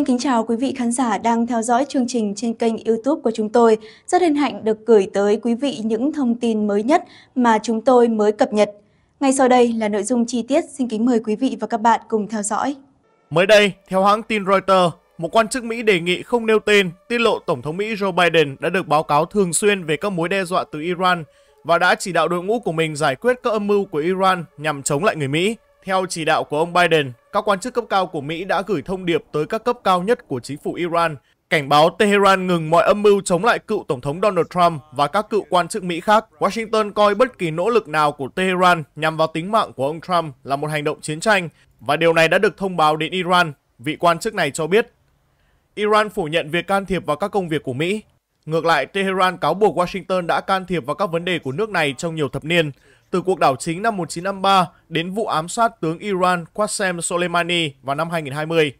Xin kính chào quý vị khán giả đang theo dõi chương trình trên kênh YouTube của chúng tôi. Rất hân hạnh được gửi tới quý vị những thông tin mới nhất mà chúng tôi mới cập nhật. Ngay sau đây là nội dung chi tiết, xin kính mời quý vị và các bạn cùng theo dõi. Mới đây, theo hãng tin Reuters, một quan chức Mỹ đề nghị không nêu tên tiết lộ Tổng thống Mỹ Joe Biden đã được báo cáo thường xuyên về các mối đe dọa từ Iran và đã chỉ đạo đội ngũ của mình giải quyết các âm mưu của Iran nhằm chống lại người Mỹ. Theo chỉ đạo của ông Biden, các quan chức cấp cao của Mỹ đã gửi thông điệp tới các cấp cao nhất của chính phủ Iran, cảnh báo Tehran ngừng mọi âm mưu chống lại cựu Tổng thống Donald Trump và các cựu quan chức Mỹ khác. Washington coi bất kỳ nỗ lực nào của Tehran nhằm vào tính mạng của ông Trump là một hành động chiến tranh, và điều này đã được thông báo đến Iran, vị quan chức này cho biết. Iran phủ nhận việc can thiệp vào các công việc của Mỹ. Ngược lại, Tehran cáo buộc Washington đã can thiệp vào các vấn đề của nước này trong nhiều thập niên, từ cuộc đảo chính năm 1953 đến vụ ám sát tướng Iran Qasem Soleimani vào năm 2020.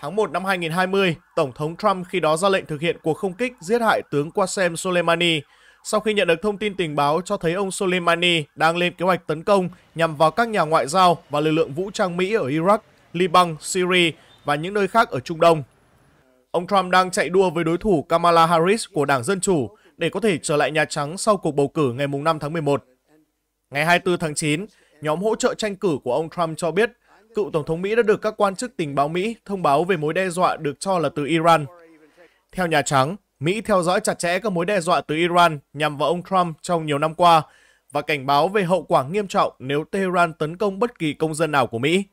Tháng 1 năm 2020, Tổng thống Trump khi đó ra lệnh thực hiện cuộc không kích giết hại tướng Qasem Soleimani sau khi nhận được thông tin tình báo cho thấy ông Soleimani đang lên kế hoạch tấn công nhằm vào các nhà ngoại giao và lực lượng vũ trang Mỹ ở Iraq, Liban, Syria và những nơi khác ở Trung Đông. Ông Trump đang chạy đua với đối thủ Kamala Harris của Đảng Dân Chủ để có thể trở lại Nhà Trắng sau cuộc bầu cử ngày 5 tháng 11. Ngày 24 tháng 9, nhóm hỗ trợ tranh cử của ông Trump cho biết cựu Tổng thống Mỹ đã được các quan chức tình báo Mỹ thông báo về mối đe dọa được cho là từ Iran. Theo Nhà Trắng, Mỹ theo dõi chặt chẽ các mối đe dọa từ Iran nhằm vào ông Trump trong nhiều năm qua và cảnh báo về hậu quả nghiêm trọng nếu Tehran tấn công bất kỳ công dân nào của Mỹ.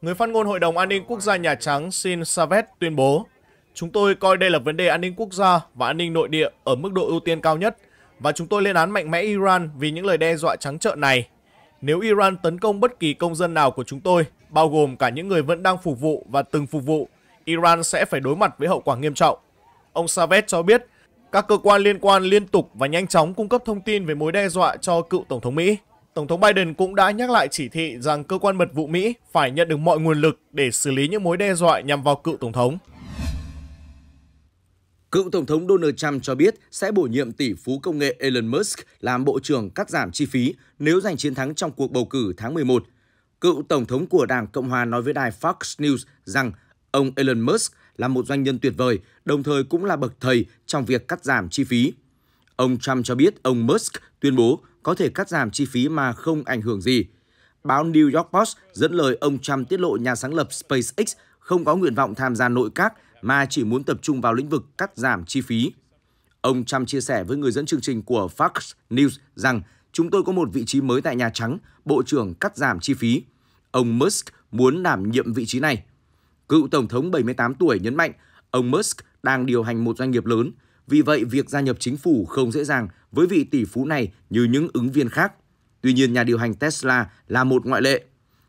Người phát ngôn Hội đồng An ninh Quốc gia Nhà Trắng Sin Savet tuyên bố, Chúng tôi coi đây là vấn đề an ninh quốc gia và an ninh nội địa ở mức độ ưu tiên cao nhất – và chúng tôi lên án mạnh mẽ Iran vì những lời đe dọa trắng trợn này. Nếu Iran tấn công bất kỳ công dân nào của chúng tôi, bao gồm cả những người vẫn đang phục vụ và từng phục vụ, Iran sẽ phải đối mặt với hậu quả nghiêm trọng. Ông Savet cho biết, các cơ quan liên quan liên tục và nhanh chóng cung cấp thông tin về mối đe dọa cho cựu Tổng thống Mỹ. Tổng thống Biden cũng đã nhắc lại chỉ thị rằng cơ quan mật vụ Mỹ phải nhận được mọi nguồn lực để xử lý những mối đe dọa nhằm vào cựu Tổng thống. Cựu Tổng thống Donald Trump cho biết sẽ bổ nhiệm tỷ phú công nghệ Elon Musk làm Bộ trưởng cắt giảm chi phí nếu giành chiến thắng trong cuộc bầu cử tháng 11. Cựu Tổng thống của Đảng Cộng hòa nói với đài Fox News rằng ông Elon Musk là một doanh nhân tuyệt vời, đồng thời cũng là bậc thầy trong việc cắt giảm chi phí. Ông Trump cho biết ông Musk tuyên bố có thể cắt giảm chi phí mà không ảnh hưởng gì. Báo New York Post dẫn lời ông Trump tiết lộ nhà sáng lập SpaceX không có nguyện vọng tham gia nội các mà chỉ muốn tập trung vào lĩnh vực cắt giảm chi phí. Ông Trump chia sẻ với người dẫn chương trình của Fox News rằng chúng tôi có một vị trí mới tại Nhà Trắng, Bộ trưởng cắt giảm chi phí. Ông Musk muốn đảm nhiệm vị trí này. Cựu Tổng thống 78 tuổi nhấn mạnh ông Musk đang điều hành một doanh nghiệp lớn, vì vậy việc gia nhập chính phủ không dễ dàng với vị tỷ phú này như những ứng viên khác. Tuy nhiên nhà điều hành Tesla là một ngoại lệ.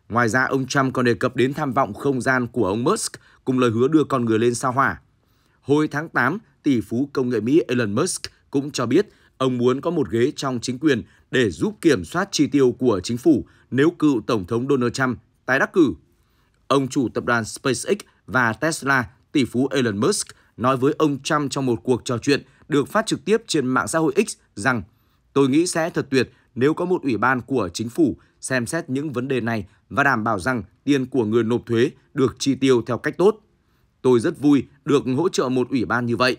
Ngoài ra, ông Trump còn đề cập đến tham vọng không gian của ông Musk cùng lời hứa đưa con người lên sao hỏa. Hồi tháng 8, tỷ phú công nghệ Mỹ Elon Musk cũng cho biết ông muốn có một ghế trong chính quyền để giúp kiểm soát chi tiêu của chính phủ nếu cựu Tổng thống Donald Trump tái đắc cử. Ông chủ tập đoàn SpaceX và Tesla, tỷ phú Elon Musk, nói với ông Trump trong một cuộc trò chuyện được phát trực tiếp trên mạng xã hội X rằng Tôi nghĩ sẽ thật tuyệt nếu có một ủy ban của chính phủ xem xét những vấn đề này và đảm bảo rằng tiền của người nộp thuế được chi tiêu theo cách tốt. Tôi rất vui được hỗ trợ một ủy ban như vậy.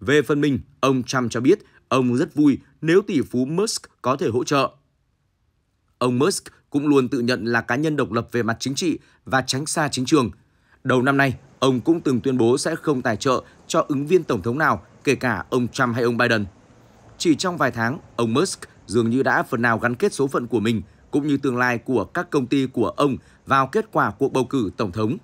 Về phần mình, ông Trump cho biết ông rất vui nếu tỷ phú Musk có thể hỗ trợ. Ông Musk cũng luôn tự nhận là cá nhân độc lập về mặt chính trị và tránh xa chính trường. Đầu năm nay, ông cũng từng tuyên bố sẽ không tài trợ cho ứng viên tổng thống nào, kể cả ông Trump hay ông Biden. Chỉ trong vài tháng, ông Musk dường như đã phần nào gắn kết số phận của mình cũng như tương lai của các công ty của ông vào kết quả cuộc bầu cử tổng thống.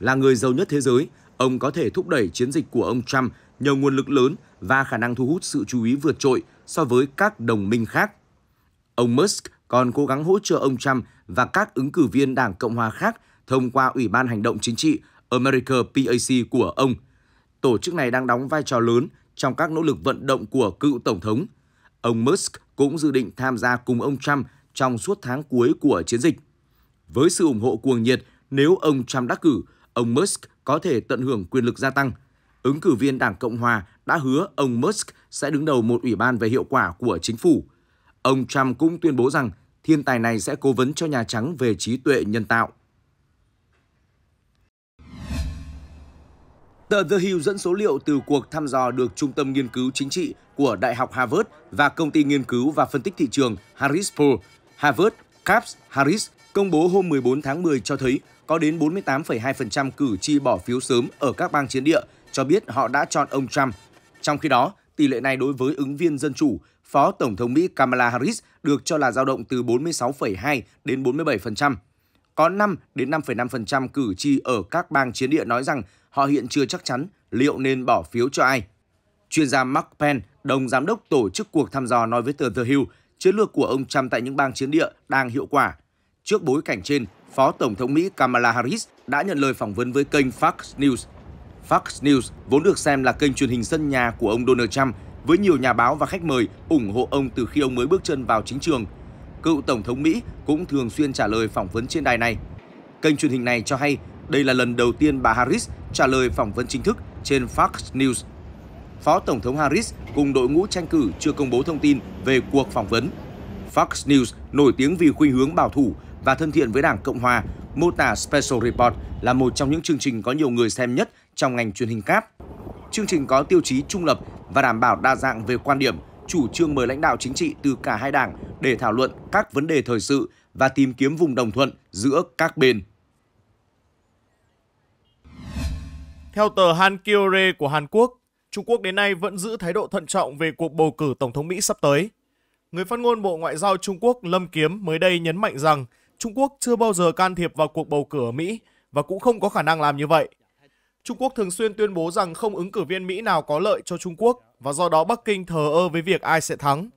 Là người giàu nhất thế giới, ông có thể thúc đẩy chiến dịch của ông Trump nhờ nguồn lực lớn và khả năng thu hút sự chú ý vượt trội so với các đồng minh khác. Ông Musk còn cố gắng hỗ trợ ông Trump và các ứng cử viên Đảng Cộng hòa khác thông qua Ủy ban Hành động Chính trị America PAC của ông. Tổ chức này đang đóng vai trò lớn trong các nỗ lực vận động của cựu Tổng thống. Ông Musk cũng dự định tham gia cùng ông Trump trong suốt tháng cuối của chiến dịch. Với sự ủng hộ cuồng nhiệt, nếu ông Trump đắc cử, ông Musk có thể tận hưởng quyền lực gia tăng. Ứng cử viên Đảng Cộng Hòa đã hứa ông Musk sẽ đứng đầu một ủy ban về hiệu quả của chính phủ. Ông Trump cũng tuyên bố rằng thiên tài này sẽ cố vấn cho Nhà Trắng về trí tuệ nhân tạo. Tờ The Hill dẫn số liệu từ cuộc thăm dò được Trung tâm Nghiên cứu Chính trị của Đại học Harvard và Công ty Nghiên cứu và Phân tích Thị trường Harris Poll, Harvard, Caps, Harris công bố hôm 14 tháng 10 cho thấy có đến 48,2% cử tri bỏ phiếu sớm ở các bang chiến địa cho biết họ đã chọn ông Trump. Trong khi đó, tỷ lệ này đối với ứng viên dân chủ, Phó Tổng thống Mỹ Kamala Harris được cho là dao động từ 46,2 đến 47% có 5 đến 5,5% cử tri ở các bang chiến địa nói rằng họ hiện chưa chắc chắn liệu nên bỏ phiếu cho ai. Chuyên gia Mark Penn, đồng giám đốc tổ chức cuộc thăm dò nói với tờ The Hill, chiến lược của ông Trump tại những bang chiến địa đang hiệu quả. Trước bối cảnh trên, Phó Tổng thống Mỹ Kamala Harris đã nhận lời phỏng vấn với kênh Fox News. Fox News vốn được xem là kênh truyền hình sân nhà của ông Donald Trump, với nhiều nhà báo và khách mời ủng hộ ông từ khi ông mới bước chân vào chính trường – cựu Tổng thống Mỹ cũng thường xuyên trả lời phỏng vấn trên đài này. Kênh truyền hình này cho hay đây là lần đầu tiên bà Harris trả lời phỏng vấn chính thức trên Fox News. Phó Tổng thống Harris cùng đội ngũ tranh cử chưa công bố thông tin về cuộc phỏng vấn. Fox News nổi tiếng vì khuynh hướng bảo thủ và thân thiện với Đảng Cộng Hòa, mô tả Special Report là một trong những chương trình có nhiều người xem nhất trong ngành truyền hình cáp. Chương trình có tiêu chí trung lập và đảm bảo đa dạng về quan điểm – chủ trương mời lãnh đạo chính trị từ cả hai đảng để thảo luận các vấn đề thời sự và tìm kiếm vùng đồng thuận giữa các bên. Theo tờ Hankyoreh của Hàn Quốc, Trung Quốc đến nay vẫn giữ thái độ thận trọng về cuộc bầu cử Tổng thống Mỹ sắp tới. Người phát ngôn Bộ Ngoại giao Trung Quốc Lâm Kiếm mới đây nhấn mạnh rằng Trung Quốc chưa bao giờ can thiệp vào cuộc bầu cử ở Mỹ và cũng không có khả năng làm như vậy. Trung Quốc thường xuyên tuyên bố rằng không ứng cử viên Mỹ nào có lợi cho Trung Quốc và do đó Bắc Kinh thờ ơ với việc ai sẽ thắng.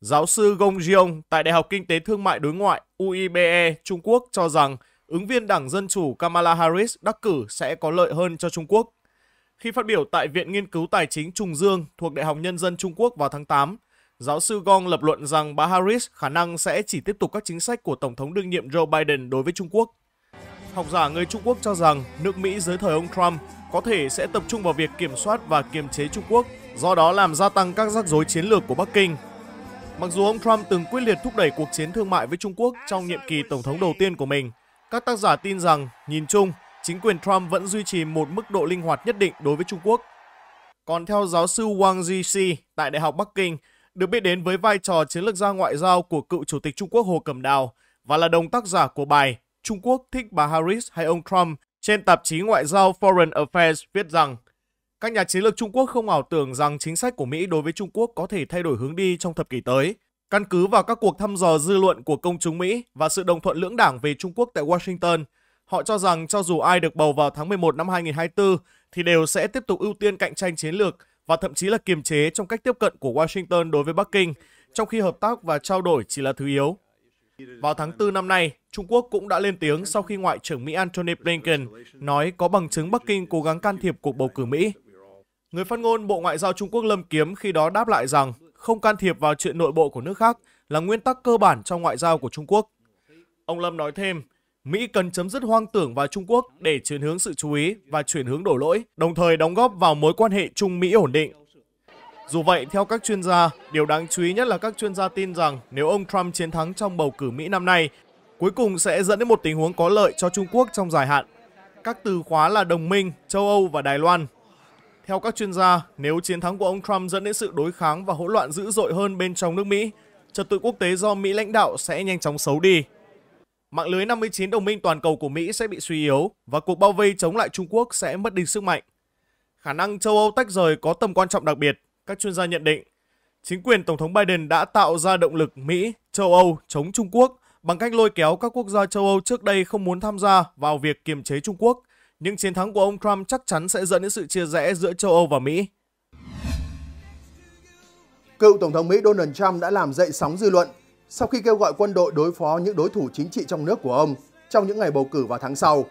Giáo sư Gong Jiong tại Đại học Kinh tế Thương mại Đối ngoại UIBE Trung Quốc cho rằng ứng viên Đảng Dân Chủ Kamala Harris đắc cử sẽ có lợi hơn cho Trung Quốc. Khi phát biểu tại Viện Nghiên cứu Tài chính Trùng Dương thuộc Đại học Nhân dân Trung Quốc vào tháng 8, giáo sư Gong lập luận rằng bà Harris khả năng sẽ chỉ tiếp tục các chính sách của Tổng thống đương nhiệm Joe Biden đối với Trung Quốc học giả người Trung Quốc cho rằng nước Mỹ dưới thời ông Trump có thể sẽ tập trung vào việc kiểm soát và kiềm chế Trung Quốc, do đó làm gia tăng các rắc rối chiến lược của Bắc Kinh. Mặc dù ông Trump từng quyết liệt thúc đẩy cuộc chiến thương mại với Trung Quốc trong nhiệm kỳ tổng thống đầu tiên của mình, các tác giả tin rằng, nhìn chung, chính quyền Trump vẫn duy trì một mức độ linh hoạt nhất định đối với Trung Quốc. Còn theo giáo sư Wang Jixi tại Đại học Bắc Kinh, được biết đến với vai trò chiến lược gia ngoại giao của cựu Chủ tịch Trung Quốc Hồ Cẩm Đào và là đồng tác giả của bài Trung Quốc thích bà Harris hay ông Trump, trên tạp chí ngoại giao Foreign Affairs viết rằng các nhà chiến lược Trung Quốc không ảo tưởng rằng chính sách của Mỹ đối với Trung Quốc có thể thay đổi hướng đi trong thập kỷ tới. Căn cứ vào các cuộc thăm dò dư luận của công chúng Mỹ và sự đồng thuận lưỡng đảng về Trung Quốc tại Washington, họ cho rằng cho dù ai được bầu vào tháng 11 năm 2024 thì đều sẽ tiếp tục ưu tiên cạnh tranh chiến lược và thậm chí là kiềm chế trong cách tiếp cận của Washington đối với Bắc Kinh, trong khi hợp tác và trao đổi chỉ là thứ yếu. Vào tháng 4 năm nay, Trung Quốc cũng đã lên tiếng sau khi Ngoại trưởng Mỹ Antony Blinken nói có bằng chứng Bắc Kinh cố gắng can thiệp cuộc bầu cử Mỹ. Người phát ngôn Bộ Ngoại giao Trung Quốc Lâm Kiếm khi đó đáp lại rằng không can thiệp vào chuyện nội bộ của nước khác là nguyên tắc cơ bản trong ngoại giao của Trung Quốc. Ông Lâm nói thêm, Mỹ cần chấm dứt hoang tưởng vào Trung Quốc để chuyển hướng sự chú ý và chuyển hướng đổ lỗi, đồng thời đóng góp vào mối quan hệ Trung-Mỹ ổn định. Dù vậy, theo các chuyên gia, điều đáng chú ý nhất là các chuyên gia tin rằng nếu ông Trump chiến thắng trong bầu cử Mỹ năm nay cuối cùng sẽ dẫn đến một tình huống có lợi cho Trung Quốc trong dài hạn. Các từ khóa là đồng minh, châu Âu và Đài Loan. Theo các chuyên gia, nếu chiến thắng của ông Trump dẫn đến sự đối kháng và hỗn loạn dữ dội hơn bên trong nước Mỹ, trật tự quốc tế do Mỹ lãnh đạo sẽ nhanh chóng xấu đi. Mạng lưới 59 đồng minh toàn cầu của Mỹ sẽ bị suy yếu và cuộc bao vây chống lại Trung Quốc sẽ mất đi sức mạnh. Khả năng châu Âu tách rời có tầm quan trọng đặc biệt, các chuyên gia nhận định. Chính quyền Tổng thống Biden đã tạo ra động lực Mỹ, châu Âu chống Trung Quốc – bằng cách lôi kéo các quốc gia châu Âu trước đây không muốn tham gia vào việc kiềm chế Trung Quốc. Những chiến thắng của ông Trump chắc chắn sẽ dẫn đến sự chia rẽ giữa châu Âu và Mỹ. Cựu Tổng thống Mỹ Donald Trump đã làm dậy sóng dư luận sau khi kêu gọi quân đội đối phó những đối thủ chính trị trong nước của ông trong những ngày bầu cử vào tháng sau.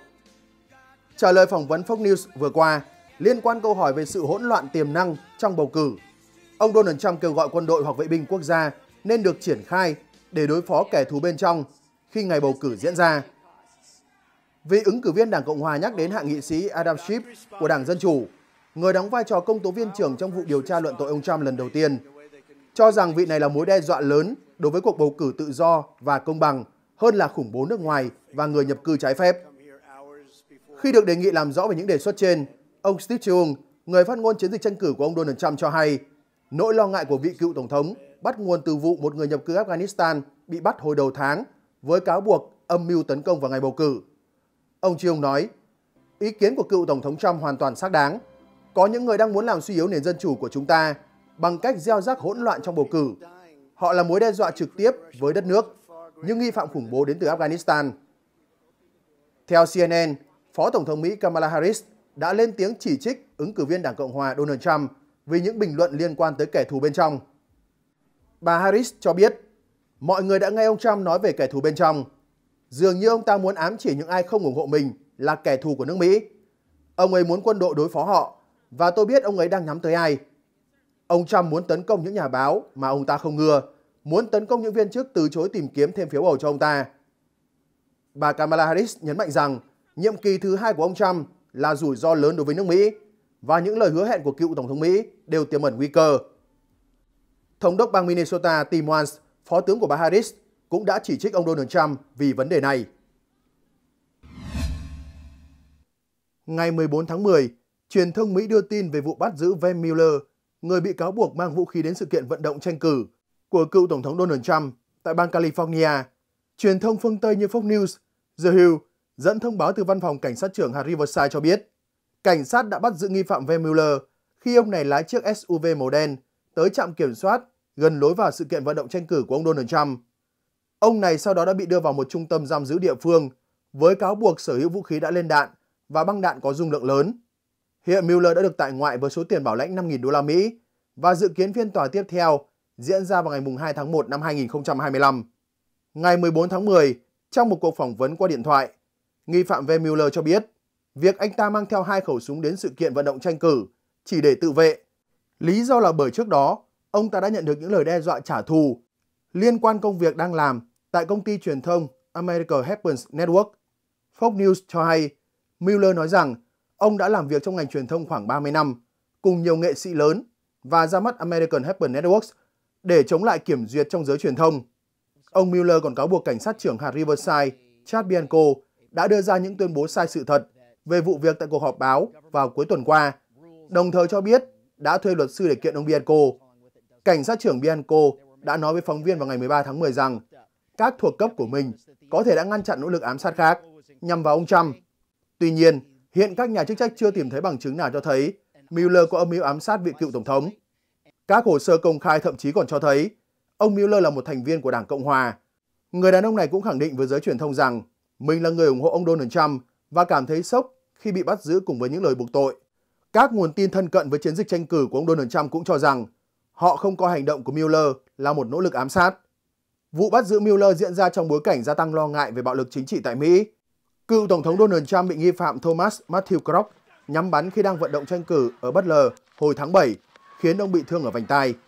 Trả lời phỏng vấn Fox News vừa qua liên quan câu hỏi về sự hỗn loạn tiềm năng trong bầu cử, ông Donald Trump kêu gọi quân đội hoặc vệ binh quốc gia nên được triển khai để đối phó kẻ thù bên trong khi ngày bầu cử diễn ra. Vị ứng cử viên Đảng Cộng Hòa nhắc đến hạ nghị sĩ Adam Schiff của Đảng Dân Chủ, người đóng vai trò công tố viên trưởng trong vụ điều tra luận tội ông Trump lần đầu tiên, cho rằng vị này là mối đe dọa lớn đối với cuộc bầu cử tự do và công bằng hơn là khủng bố nước ngoài và người nhập cư trái phép. Khi được đề nghị làm rõ về những đề xuất trên, ông Steve Chung, người phát ngôn chiến dịch tranh cử của ông Donald Trump cho hay, nỗi lo ngại của vị cựu tổng thống bắt nguồn từ vụ một người nhập cư Afghanistan bị bắt hồi đầu tháng với cáo buộc âm mưu tấn công vào ngày bầu cử. Ông Chi nói, ý kiến của cựu Tổng thống Trump hoàn toàn xác đáng. Có những người đang muốn làm suy yếu nền dân chủ của chúng ta bằng cách gieo rắc hỗn loạn trong bầu cử. Họ là mối đe dọa trực tiếp với đất nước, những nghi phạm khủng bố đến từ Afghanistan. Theo CNN, Phó Tổng thống Mỹ Kamala Harris đã lên tiếng chỉ trích ứng cử viên Đảng Cộng hòa Donald Trump vì những bình luận liên quan tới kẻ thù bên trong bà Harris cho biết mọi người đã nghe ông Trump nói về kẻ thù bên trong. Dường như ông ta muốn ám chỉ những ai không ủng hộ mình là kẻ thù của nước Mỹ. Ông ấy muốn quân đội đối phó họ và tôi biết ông ấy đang nhắm tới ai. Ông Trump muốn tấn công những nhà báo mà ông ta không ngừa, muốn tấn công những viên chức từ chối tìm kiếm thêm phiếu bầu cho ông ta. Bà Kamala Harris nhấn mạnh rằng nhiệm kỳ thứ hai của ông Trump là rủi ro lớn đối với nước Mỹ và những lời hứa hẹn của cựu Tổng thống Mỹ đều tiềm ẩn nguy cơ. Thống đốc bang Minnesota Tim Walz, phó tướng của bà Harris, cũng đã chỉ trích ông Donald Trump vì vấn đề này. Ngày 14 tháng 10, truyền thông Mỹ đưa tin về vụ bắt giữ Van Mueller, người bị cáo buộc mang vũ khí đến sự kiện vận động tranh cử của cựu Tổng thống Donald Trump tại bang California. Truyền thông phương Tây như Fox News, The Hill dẫn thông báo từ văn phòng cảnh sát trưởng Harry Versailles cho biết, cảnh sát đã bắt giữ nghi phạm Van Mueller khi ông này lái chiếc SUV màu đen tới trạm kiểm soát gần lối vào sự kiện vận động tranh cử của ông Donald Trump. Ông này sau đó đã bị đưa vào một trung tâm giam giữ địa phương với cáo buộc sở hữu vũ khí đã lên đạn và băng đạn có dung lượng lớn. Hiện Mueller đã được tại ngoại với số tiền bảo lãnh 5.000 đô la Mỹ và dự kiến phiên tòa tiếp theo diễn ra vào ngày 2 tháng 1 năm 2025. Ngày 14 tháng 10, trong một cuộc phỏng vấn qua điện thoại, nghi phạm về Mueller cho biết việc anh ta mang theo hai khẩu súng đến sự kiện vận động tranh cử chỉ để tự vệ Lý do là bởi trước đó, ông ta đã nhận được những lời đe dọa trả thù liên quan công việc đang làm tại công ty truyền thông America Happens Network. Fox News cho hay, Mueller nói rằng ông đã làm việc trong ngành truyền thông khoảng 30 năm, cùng nhiều nghệ sĩ lớn và ra mắt American Happens Networks để chống lại kiểm duyệt trong giới truyền thông. Ông Mueller còn cáo buộc cảnh sát trưởng hạt Riverside, Chad Bianco, đã đưa ra những tuyên bố sai sự thật về vụ việc tại cuộc họp báo vào cuối tuần qua, đồng thời cho biết đã thuê luật sư để kiện ông Bianco. Cảnh sát trưởng Bianco đã nói với phóng viên vào ngày 13 tháng 10 rằng các thuộc cấp của mình có thể đã ngăn chặn nỗ lực ám sát khác nhằm vào ông Trump. Tuy nhiên, hiện các nhà chức trách chưa tìm thấy bằng chứng nào cho thấy Mueller có âm mưu ám sát vị cựu tổng thống. Các hồ sơ công khai thậm chí còn cho thấy ông Mueller là một thành viên của Đảng Cộng Hòa. Người đàn ông này cũng khẳng định với giới truyền thông rằng mình là người ủng hộ ông Donald Trump và cảm thấy sốc khi bị bắt giữ cùng với những lời buộc tội. Các nguồn tin thân cận với chiến dịch tranh cử của ông Donald Trump cũng cho rằng họ không coi hành động của Mueller là một nỗ lực ám sát. Vụ bắt giữ Mueller diễn ra trong bối cảnh gia tăng lo ngại về bạo lực chính trị tại Mỹ. Cựu Tổng thống Donald Trump bị nghi phạm Thomas Matthew Crock nhắm bắn khi đang vận động tranh cử ở Butler hồi tháng 7, khiến ông bị thương ở vành tai.